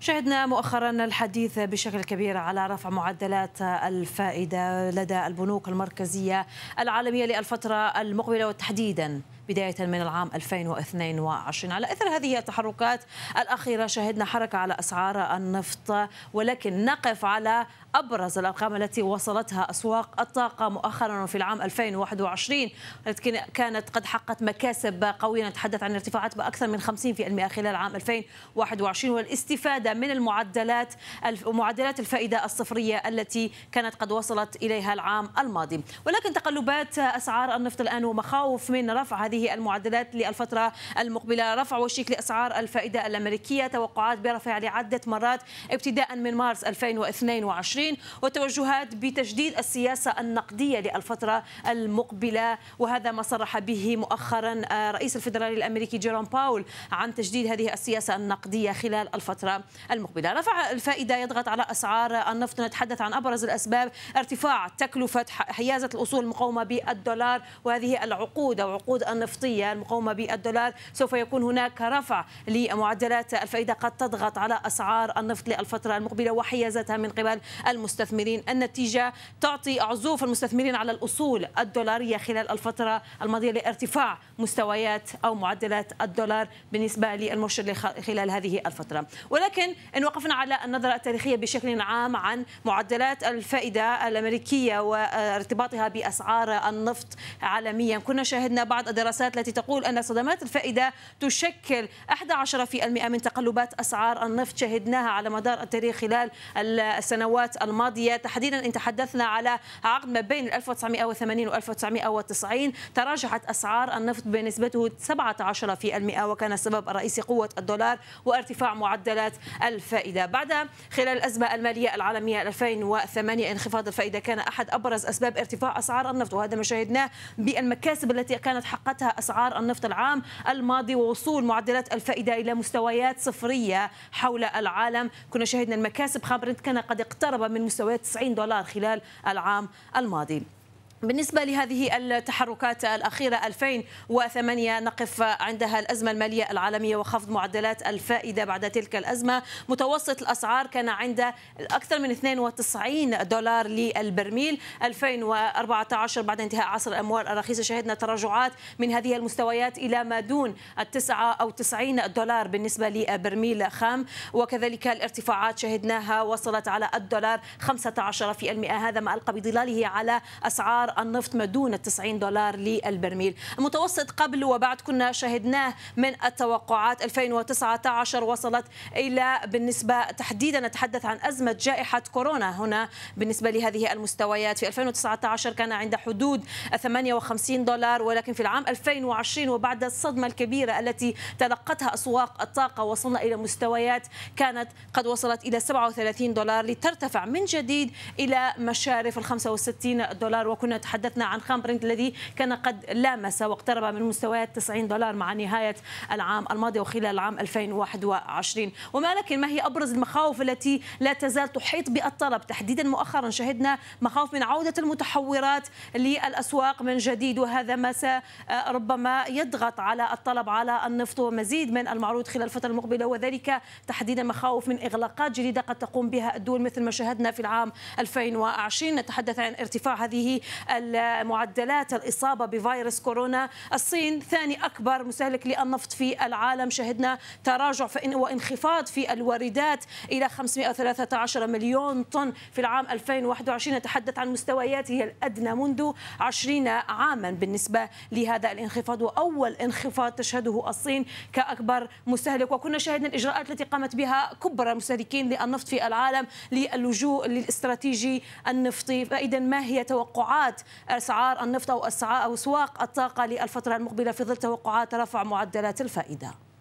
شهدنا مؤخرا الحديث بشكل كبير على رفع معدلات الفائدة لدى البنوك المركزية العالمية للفترة المقبلة وتحديدا بداية من العام 2022 على إثر هذه التحركات الأخيرة شهدنا حركة على أسعار النفط ولكن نقف على أبرز الأرقام التي وصلتها أسواق الطاقة مؤخرا في العام 2021 التي كانت قد حققت مكاسب قوية نتحدث عن ارتفاعات بأكثر من 50% خلال عام 2021 والاستفادة من المعدلات معدلات الفائدة الصفرية التي كانت قد وصلت إليها العام الماضي ولكن تقلبات أسعار النفط الآن ومخاوف من رفع هذه هذه المعدلات للفترة المقبلة رفع وشيك لأسعار الفائدة الأمريكية توقعات برفع لعدة مرات ابتداء من مارس 2022 وتوجهات بتجديد السياسة النقدية للفترة المقبلة وهذا ما صرح به مؤخرا آه، رئيس الفدرالي الأمريكي جيروم باول عن تجديد هذه السياسة النقدية خلال الفترة المقبلة رفع الفائدة يضغط على أسعار النفط نتحدث عن أبرز الأسباب ارتفاع تكلفة حيازة الأصول المقاومة بالدولار وهذه العقود أو عقود النفط النفطية المقومه بالدولار سوف يكون هناك رفع لمعدلات الفائدة قد تضغط على أسعار النفط للفترة المقبلة وحيازتها من قبل المستثمرين النتيجة تعطي عزوف المستثمرين على الأصول الدولارية خلال الفترة الماضية لارتفاع مستويات أو معدلات الدولار بالنسبة للمرشد خلال هذه الفترة ولكن إن وقفنا على النظرة التاريخية بشكل عام عن معدلات الفائدة الأمريكية وارتباطها بأسعار النفط عالميا كنا شاهدنا بعض الدراسات الدراسات التي تقول أن صدمات الفائدة تشكل 11% من تقلبات أسعار النفط شهدناها على مدار التاريخ خلال السنوات الماضية تحديدا إن تحدثنا على عقد ما بين 1980 و 1990 تراجعت أسعار النفط بنسبته 17% وكان السبب الرئيسي قوة الدولار وارتفاع معدلات الفائدة بعد خلال الأزمة المالية العالمية 2008 انخفاض الفائدة كان أحد أبرز أسباب ارتفاع أسعار النفط وهذا ما شاهدناه بالمكاسب التي كانت حققتها أسعار النفط العام الماضي ووصول معدلات الفائدة إلى مستويات صفرية حول العالم كنا شهدنا المكاسب خام كان قد اقترب من مستويات 90 دولار خلال العام الماضي بالنسبة لهذه التحركات الأخيرة 2008 نقف عندها الأزمة المالية العالمية وخفض معدلات الفائدة بعد تلك الأزمة متوسط الأسعار كان عند أكثر من 92 دولار للبرميل 2014 بعد انتهاء عصر الأموال الرخيصة شهدنا تراجعات من هذه المستويات إلى ما دون التسعة أو 90 دولار بالنسبة لبرميل خام وكذلك الارتفاعات شهدناها وصلت على الدولار 15% هذا ما ألقى بظلاله على أسعار اسعار النفط ما دون 90 دولار للبرميل المتوسط قبل وبعد كنا شهدناه من التوقعات 2019 وصلت إلى بالنسبة تحديدا نتحدث عن أزمة جائحة كورونا هنا بالنسبة لهذه المستويات في 2019 كان عند حدود 58 دولار ولكن في العام 2020 وبعد الصدمة الكبيرة التي تلقتها أسواق الطاقة وصلنا إلى مستويات كانت قد وصلت إلى 37 دولار لترتفع من جديد إلى مشارف ال 65 دولار وكنا تحدثنا عن خام برنت الذي كان قد لامس واقترب من مستويات 90 دولار مع نهاية العام الماضي وخلال العام 2021 وما لكن ما هي أبرز المخاوف التي لا تزال تحيط بالطلب تحديدا مؤخرا شهدنا مخاوف من عودة المتحورات للأسواق من جديد وهذا ما آه، ربما يضغط على الطلب على النفط ومزيد من المعروض خلال الفترة المقبلة وذلك تحديدا مخاوف من إغلاقات جديدة قد تقوم بها الدول مثل ما شاهدنا في العام 2020 نتحدث عن ارتفاع هذه معدلات الإصابة بفيروس كورونا الصين ثاني أكبر مستهلك للنفط في العالم شهدنا تراجع فإن وانخفاض في الواردات إلى 513 مليون طن في العام 2021 نتحدث عن مستويات هي الأدنى منذ 20 عاما بالنسبة لهذا الانخفاض وأول انخفاض تشهده الصين كأكبر مستهلك وكنا شاهدنا الإجراءات التي قامت بها كبرى مستهلكين للنفط في العالم للجوء للاستراتيجي النفطي فإذا ما هي توقعات أسعار النفط أو أسعار أو أسواق الطاقة للفترة المقبلة في ظل توقعات رفع معدلات الفائدة